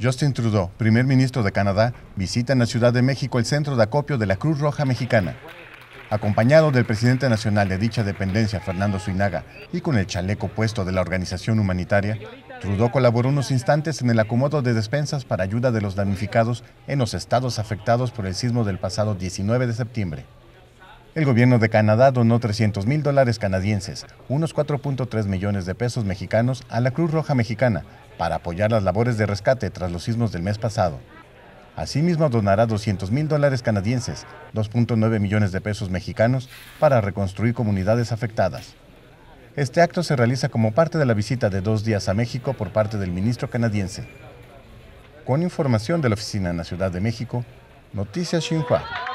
Justin Trudeau, primer ministro de Canadá, visita en la Ciudad de México el centro de acopio de la Cruz Roja Mexicana. Acompañado del presidente nacional de dicha dependencia, Fernando Suinaga, y con el chaleco puesto de la organización humanitaria, Trudeau colaboró unos instantes en el acomodo de despensas para ayuda de los damnificados en los estados afectados por el sismo del pasado 19 de septiembre. El gobierno de Canadá donó 300 mil dólares canadienses, unos 4.3 millones de pesos mexicanos, a la Cruz Roja Mexicana, para apoyar las labores de rescate tras los sismos del mes pasado. Asimismo, donará 200 mil dólares canadienses, 2.9 millones de pesos mexicanos, para reconstruir comunidades afectadas. Este acto se realiza como parte de la visita de dos días a México por parte del ministro canadiense. Con información de la oficina en la Ciudad de México, Noticias Xinhua.